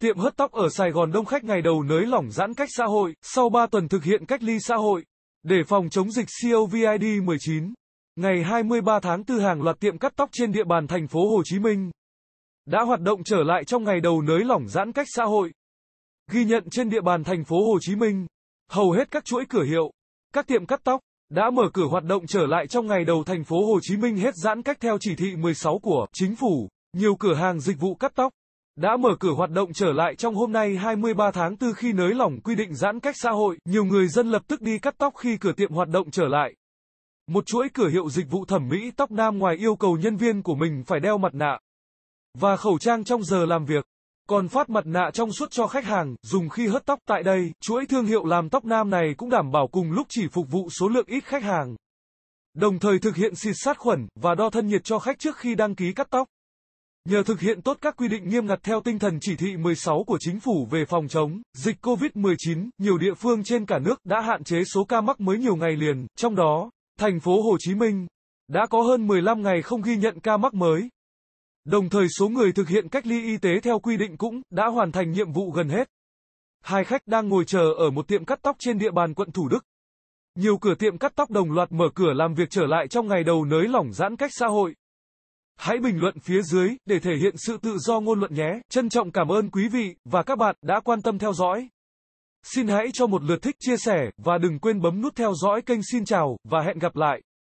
Tiệm hớt tóc ở Sài Gòn đông khách ngày đầu nới lỏng giãn cách xã hội, sau 3 tuần thực hiện cách ly xã hội, để phòng chống dịch COVID-19. Ngày 23 tháng 4 hàng loạt tiệm cắt tóc trên địa bàn thành phố Hồ Chí Minh đã hoạt động trở lại trong ngày đầu nới lỏng giãn cách xã hội. Ghi nhận trên địa bàn thành phố Hồ Chí Minh, hầu hết các chuỗi cửa hiệu, các tiệm cắt tóc đã mở cửa hoạt động trở lại trong ngày đầu thành phố Hồ Chí Minh hết giãn cách theo chỉ thị 16 của chính phủ. Nhiều cửa hàng dịch vụ cắt tóc đã mở cửa hoạt động trở lại trong hôm nay 23 tháng 4 khi nới lỏng quy định giãn cách xã hội, nhiều người dân lập tức đi cắt tóc khi cửa tiệm hoạt động trở lại. Một chuỗi cửa hiệu dịch vụ thẩm mỹ tóc nam ngoài yêu cầu nhân viên của mình phải đeo mặt nạ và khẩu trang trong giờ làm việc, còn phát mặt nạ trong suốt cho khách hàng dùng khi hớt tóc tại đây, chuỗi thương hiệu làm tóc nam này cũng đảm bảo cùng lúc chỉ phục vụ số lượng ít khách hàng. Đồng thời thực hiện xịt sát khuẩn và đo thân nhiệt cho khách trước khi đăng ký cắt tóc. Nhờ thực hiện tốt các quy định nghiêm ngặt theo tinh thần chỉ thị 16 của chính phủ về phòng chống dịch COVID-19, nhiều địa phương trên cả nước đã hạn chế số ca mắc mới nhiều ngày liền, trong đó, thành phố Hồ Chí Minh đã có hơn 15 ngày không ghi nhận ca mắc mới. Đồng thời số người thực hiện cách ly y tế theo quy định cũng đã hoàn thành nhiệm vụ gần hết. Hai khách đang ngồi chờ ở một tiệm cắt tóc trên địa bàn quận Thủ Đức. Nhiều cửa tiệm cắt tóc đồng loạt mở cửa làm việc trở lại trong ngày đầu nới lỏng giãn cách xã hội. Hãy bình luận phía dưới để thể hiện sự tự do ngôn luận nhé. Trân trọng cảm ơn quý vị và các bạn đã quan tâm theo dõi. Xin hãy cho một lượt thích chia sẻ và đừng quên bấm nút theo dõi kênh xin chào và hẹn gặp lại.